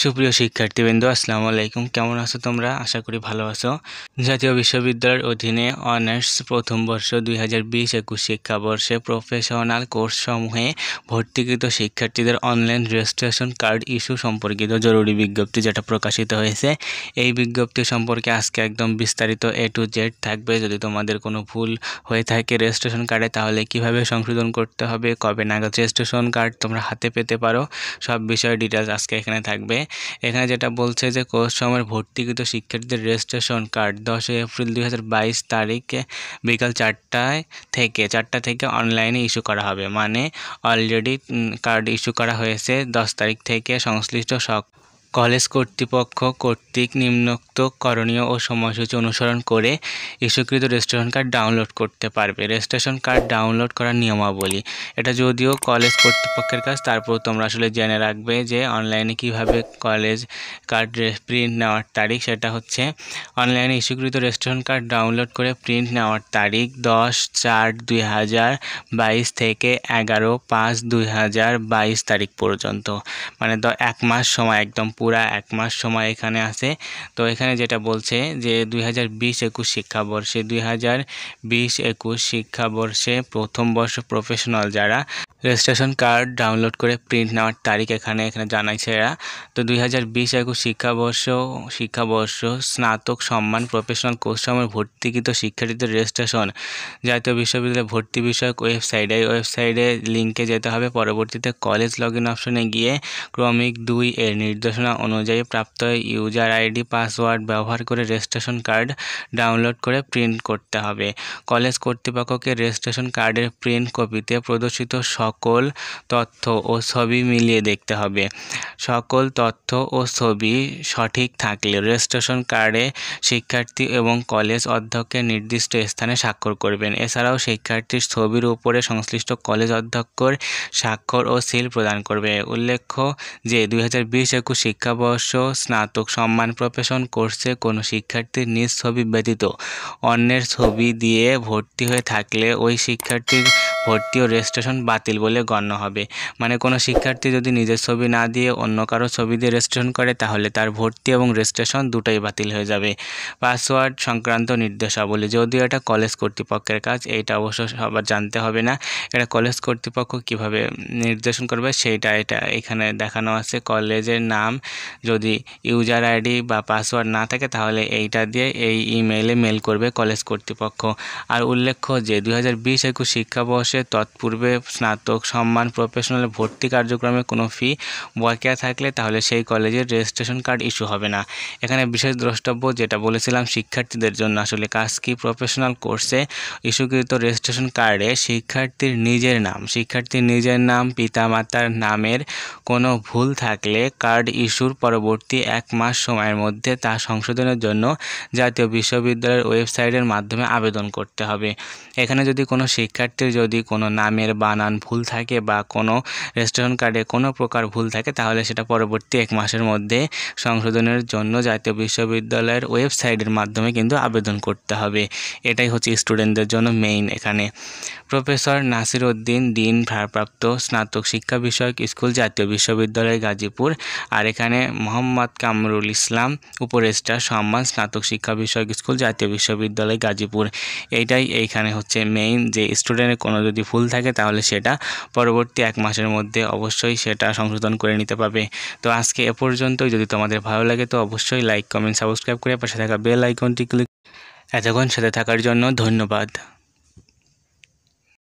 সুপ্রিয় শিক্ষার্থীবৃন্দ আসসালামু আলাইকুম কেমন আছো তোমরা আশা করি ভালো আছো জাতীয় বিশ্ববিদ্যালয়ের অধীনে অনার্স প্রথম বর্ষ দুই হাজার বিশ একুশ শিক্ষাবর্ষে প্রফেশনাল কোর্স সমূহে ভর্তিকৃত শিক্ষার্থীদের অনলাইন রেজিস্ট্রেশন কার্ড ইস্যু সম্পর্কিত জরুরি বিজ্ঞপ্তি যেটা প্রকাশিত হয়েছে এই বিজ্ঞপ্তি সম্পর্কে আজকে একদম বিস্তারিত এ টু জেড থাকবে যদি তোমাদের কোনো ভুল হয়ে থাকে রেজিস্ট্রেশন কার্ডে তাহলে কিভাবে সংশোধন করতে হবে কবে নাগাদ রেজিস্ট্রেশন কার্ড তোমরা হাতে পেতে পারো সব বিষয়ে ডিটেলস আজকে এখানে থাকবে এখানে যেটা বলছে যে কোর্স ভর্তিকৃত শিক্ষার্থীদের রেজিস্ট্রেশন কার্ড দশই এপ্রিল দুই তারিখে বিকাল চারটায় থেকে চারটা থেকে অনলাইনে ইস্যু করা হবে মানে অলরেডি কার্ড ইস্যু করা হয়েছে দশ তারিখ থেকে সংশ্লিষ্ট সক কলেজ কর্তৃপক্ষ কর্তৃক নিম্নোক্ত করণীয় ও সময়সূচি অনুসরণ করে ইস্যুকৃত রেজিস্ট্রেশন কার্ড ডাউনলোড করতে পারবে রেজিস্ট্রেশন কার্ড ডাউনলোড করার নিয়মাবলী এটা যদিও কলেজ কর্তৃপক্ষের কাজ তারপর তোমরা আসলে জেনে রাখবে যে অনলাইনে কিভাবে কলেজ কার্ড প্রিন্ট নেওয়ার তারিখ সেটা হচ্ছে অনলাইনে ইস্যুকৃত রেজিস্ট্রেশন কার্ড ডাউনলোড করে প্রিন্ট নেওয়ার তারিখ দশ চার দুই হাজার বাইশ থেকে এগারো পাঁচ দুই হাজার বাইশ তারিখ পর্যন্ত মানে এক মাস সময় একদম পুরা এক মাস সময় এখানে আছে তো এখানে যেটা বলছে যে দুই হাজার বিশ একুশ শিক্ষাবর্ষে দুই হাজার বিশ একুশ শিক্ষাবর্ষে প্রথম বর্ষ প্রফেশনাল যারা রেজিস্ট্রেশন কার্ড ডাউনলোড করে প্রিন্ট নেওয়ার তারিখ এখানে এখানে জানাইছে এরা তো দুই হাজার বিশ একুশ শিক্ষাবর্ষ শিক্ষাবর্ষ স্নাতক সম্মান প্রফেশনাল কোর্সসমূহ ভর্তিকৃত শিক্ষার্থীদের রেজিস্ট্রেশন জাতীয় বিশ্ববিদ্যালয়ে ভর্তি বিষয়ক ওয়েবসাইটে এই ওয়েবসাইটে লিঙ্কে যেতে হবে পরবর্তীতে কলেজ লগ ইন অপশনে গিয়ে ক্রমিক দুই এর নির্দেশনা অনুযায়ী প্রাপ্ত ইউজার আইডি পাসওয়ার্ড ব্যবহার করে রেজিস্ট্রেশন কার্ড ডাউনলোড করে প্রিন্ট করতে হবে কলেজ কর্তৃপক্ষকে রেজিস্ট্রেশন কার্ডের প্রিন্ট কপিতে প্রদর্শিত সকল তথ্য ও ছবি মিলিয়ে দেখতে হবে সকল তথ্য ও ছবি সঠিক থাকলে রেজিস্ট্রেশন কার্ডে শিক্ষার্থী এবং কলেজ অধ্যক্ষের নির্দিষ্ট স্থানে স্বাক্ষর করবেন এছাড়াও শিক্ষার্থীর ছবির উপরে সংশ্লিষ্ট কলেজ অধ্যক্ষর স্বাক্ষর ও সিল প্রদান করবে উল্লেখ্য যে দুই হাজার বিশ একুশ শিক্ষাবর্ষ স্নাতক সম্মান প্রফেশন কোর্সে কোনো শিক্ষার্থীর নিজ ছবি ব্যতীত অন্যের ছবি দিয়ে ভর্তি হয়ে থাকলে ওই শিক্ষার্থীর ভর্তি ও রেজিস্ট্রেশন বাতিল বলে গণ্য হবে মানে কোনো শিক্ষার্থী যদি নিজের ছবি না দিয়ে অন্য কারো ছবি দিয়ে রেজিস্ট্রেশন করে তাহলে তার ভর্তি এবং রেজিস্ট্রেশন দুটোই বাতিল হয়ে যাবে পাসওয়ার্ড সংক্রান্ত নির্দেশাবলী যদিও এটা কলেজ কর্তৃপক্ষের কাজ এইটা অবশ্য সবার জানতে হবে না এটা কলেজ কর্তৃপক্ষ কিভাবে নির্দেশন করবে সেইটা এটা এখানে দেখানো আছে কলেজের নাম যদি ইউজার আইডি বা পাসওয়ার্ড না থাকে তাহলে এইটা দিয়ে এই ইমেইলে মেল করবে কলেজ কর্তৃপক্ষ আর উল্লেখ্য যে দু হাজার বিশ একুশ শিক্ষাবর্ষ বর্ষে তৎপূর্বে স্নাতক সম্মান প্রফেশনাল ভর্তি কার্যক্রমে কোনো ফি বকেয়া থাকলে তাহলে সেই কলেজের রেজিস্ট্রেশন কার্ড ইস্যু হবে না এখানে বিশেষ দ্রষ্টব্য যেটা বলেছিলাম শিক্ষার্থীদের জন্য আসলে কাজ কি প্রফেশনাল কোর্সে ইস্যুকৃত রেজিস্ট্রেশন কার্ডে শিক্ষার্থীর নিজের নাম শিক্ষার্থীর নিজের নাম পিতামাতার নামের কোনো ভুল থাকলে কার্ড ইস্যুর পরবর্তী এক মাস সময়ের মধ্যে তা সংশোধনের জন্য জাতীয় বিশ্ববিদ্যালয়ের ওয়েবসাইটের মাধ্যমে আবেদন করতে হবে এখানে যদি কোনো শিক্ষার্থীর যদি কোনো নামের বানান ভুল থাকে বা কোনো রেস্টুরেন্ট কার্ডে কোনো প্রকার ভুল থাকে তাহলে সেটা পরবর্তী এক মাসের মধ্যে সংশোধনের জন্য জাতীয় বিশ্ববিদ্যালয়ের ওয়েবসাইটের মাধ্যমে কিন্তু আবেদন করতে হবে এটাই হচ্ছে স্টুডেন্টদের জন্য মেইন এখানে প্রফেসর নাসির উদ্দিন ডিন ভারপ্রাপ্ত স্নাতক শিক্ষা বিষয়ক স্কুল জাতীয় বিশ্ববিদ্যালয় গাজীপুর আর এখানে মোহাম্মদ কামরুল ইসলাম উপরেস্টার সম্মান স্নাতক শিক্ষা বিষয়ক স্কুল জাতীয় বিশ্ববিদ্যালয় গাজীপুর এইটাই এইখানে হচ্ছে মেইন যে স্টুডেন্টের কোনো যদি ফুল থাকে তাহলে সেটা পরবর্তী এক মাসের মধ্যে অবশ্যই সেটা সংশোধন করে নিতে পারবে তো আজকে এ পর্যন্তই যদি তোমাদের ভালো লাগে তো অবশ্যই লাইক কমেন্ট সাবস্ক্রাইব করে পাশে থাকা বেল আইকনটি ক্লিক এতক্ষণ সাথে থাকার জন্য ধন্যবাদ